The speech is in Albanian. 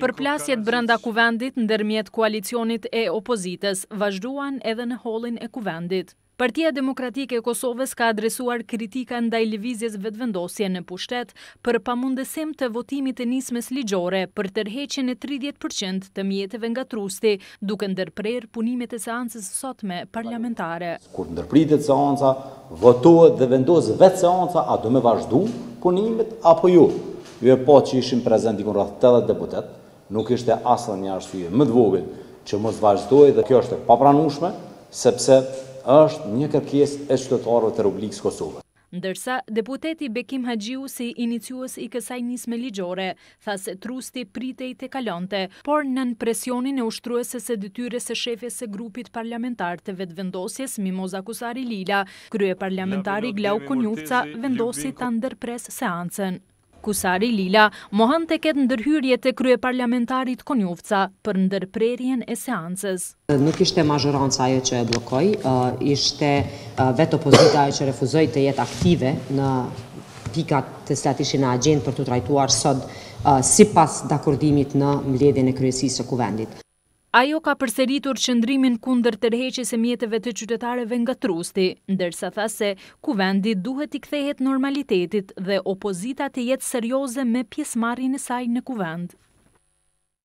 Për plasjet brenda kuvendit, ndërmjet koalicionit e opozites, vazhduan edhe në holin e kuvendit. Partia Demokratike e Kosovës ka adresuar kritika ndaj lëvizjes vetvendosje në pushtet për pamundesim të votimit të nismes ligjore për tërheqen e 30% të mjetëve nga trusti, duke ndërprer punimet e seancës sotme parlamentare. Kur ndërpritit seanca, votuat dhe vendosë vetë seanca, a do me vazhdu punimet apo ju? Jo? ju e po që ishim prezent dikun rrath 80 deputet, nuk ishte asë një arsye më dvogit që mos vazhdoj dhe kjo është e papranushme, sepse është një kërkjes e qytetarëve të Republikës Kosovës. Ndërsa, deputeti Bekim Hagjiu si iniciuës i kësaj nisme ligjore, tha se trusti pritej të kalante, por në në presionin e ushtruese se dytyre se shefes e grupit parlamentar të vetë vendosjes Mimoza Kusari Lila, krye parlamentari Glau Kunjufca vendosi të ndërpres seancen. Kusari Lila mohan të ketë ndërhyrje të krye parlamentarit Konjovca për ndërprerjen e seancës. Nuk ishte mazhoranca ajo që e blokoj, ishte vetë opozita ajo që refuzoj të jetë aktive në pikat të slatishe në agent për të trajtuar sot si pas dakordimit në mledin e kryesisë e kuvendit. Ajo ka përseritur qëndrimin kunder tërheqis e mjetëve të qytetareve nga trusti, ndërsa tha se kuvendi duhet i kthehet normalitetit dhe opozita të jetë serioze me pjesmarin e saj në kuvend.